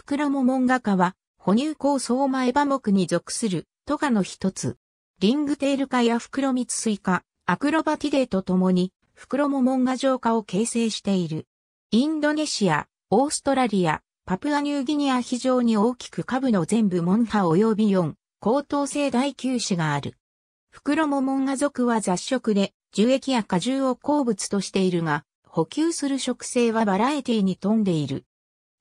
福良も門画家は、哺乳構想前馬目に属する、トガの一つ。リングテール化や袋蜜水化、アクロバティデーとともに、袋も門画浄化を形成している。インドネシア、オーストラリア、パプアニューギニア非常に大きく株の全部門派及び4、高等生第9種がある。袋も門画属は雑食で、樹液や果汁を好物としているが、補給する植生はバラエティに富んでいる。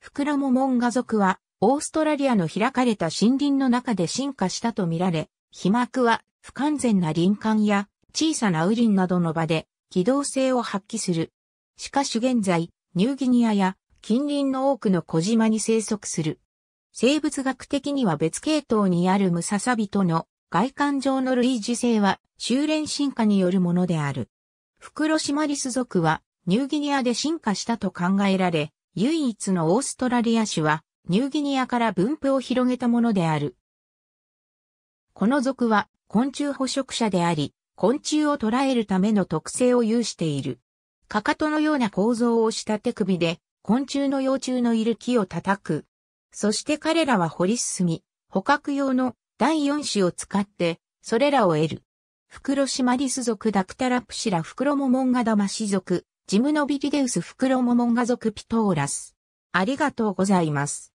フクラモモンガ族は、オーストラリアの開かれた森林の中で進化したとみられ、皮膜は不完全な林間や小さな雨林などの場で機動性を発揮する。しかし現在、ニューギニアや近隣の多くの小島に生息する。生物学的には別系統にあるムササビとの外観上の類似性は修練進化によるものである。フクロシマリス族はニューギニアで進化したと考えられ、唯一のオーストラリア種は、ニューギニアから分布を広げたものである。この属は昆虫捕食者であり、昆虫を捕らえるための特性を有している。かかとのような構造をした手首で、昆虫の幼虫のいる木を叩く。そして彼らは掘り進み、捕獲用の第4種を使って、それらを得る。袋島リス属ダクタラプシラ袋モモンガダマシ属、ジムノビリデウスフクロモモンガ族ピトーラス。ありがとうございます。